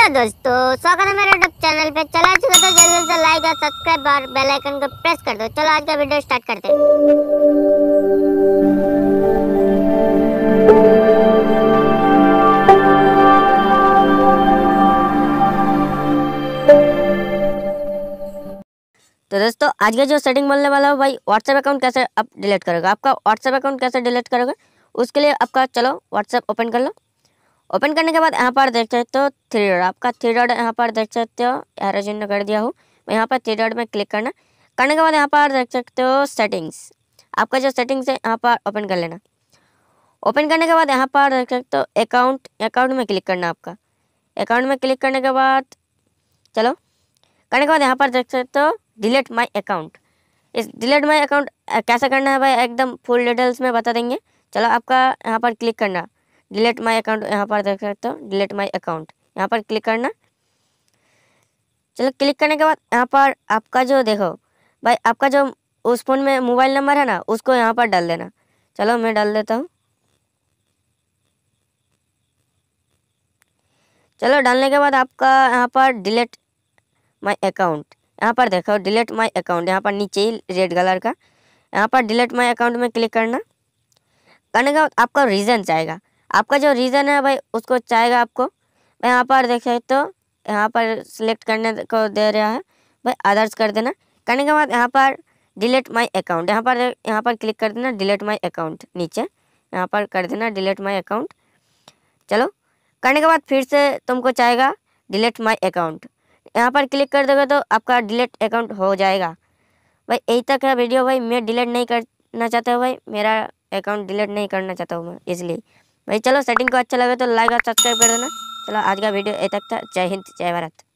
hello दोस्तों स्वागत है मेरे यूट्यूब चैनल पे चला चुका तो जल्दी से लाइक और सब्सक्राइब और बेल आइकन को प्रेस कर दो चलो आज का वीडियो स्टार्ट करते हैं तो दोस्तों आज का जो सेटिंग बोलने वाला हो भाई व्हाट्सएप अकाउंट कैसे आप डिलीट करोगे आपका व्हाट्सएप अकाउंट कैसे डिलीट करोगे उसके लिए आपका चलो व्हाट्सएप ओपन कर लो ओपन करने के बाद यहाँ पर देख सकते हो थ्री रोड आपका थ्री रोड यहाँ पर देख सकते हो एरो चिन्ह कर दिया हूँ यहाँ पर थ्री डॉट में क्लिक करना करने के बाद यहाँ पर देख सकते हो सेटिंग्स आपका जो सेटिंग्स है यहाँ पर ओपन कर लेना ओपन करने के बाद यहाँ पर देख सकते हो अकाउंट अकाउंट में क्लिक करना आपका अकाउंट में क्लिक करने के बाद चलो करने के बाद यहाँ पर देख सकते हो डिलीट माई अकाउंट इस डिलीट माई अकाउंट कैसे करना है भाई एकदम फुल डिटेल्स में बता देंगे चलो आपका यहाँ पर क्लिक करना डिलीट माई अकाउंट यहाँ पर देख सकते हो डिलीट माई अकाउंट यहाँ पर क्लिक करना चलो क्लिक करने के बाद यहाँ पर आपका जो देखो भाई आपका जो उस फ़ोन में मोबाइल नंबर है ना उसको यहाँ पर डाल देना चलो मैं डाल देता हूँ चलो डालने के बाद आपका यहाँ पर डिलीट माय अकाउंट यहाँ पर देखो डिलीट माय अकाउंट यहाँ पर नीचे ही रेड कलर का यहाँ पर डिलीट माय अकाउंट में क्लिक करना करने के बाद आपका रीज़न चाहेगा आपका जो रीज़न है भाई उसको चाहेगा आपको भाई यहाँ पर देखे तो यहाँ पर सिलेक्ट करने को दे रहा है भाई अदर्स कर देना करने के बाद यहाँ पर डिलीट माय अकाउंट यहाँ पर यहाँ पर क्लिक कर देना डिलीट माय अकाउंट नीचे यहाँ पर कर देना डिलीट माय अकाउंट चलो करने के बाद फिर से तुमको चाहेगा डिलीट माय अकाउंट यहाँ पर क्लिक कर दोगे तो आपका डिलीट अकाउंट हो जाएगा भाई यही तक है वीडियो भाई मैं डिलीट नहीं करना चाहता हूँ भाई मेरा अकाउंट डिलीट नहीं करना चाहता हूँ मैं इसलिए भाई चलो सेटिंग को अच्छा लगे तो लाइक और सब्सक्राइब कर देना चलो आज का वीडियो ए तक था जय हिंद जय भारत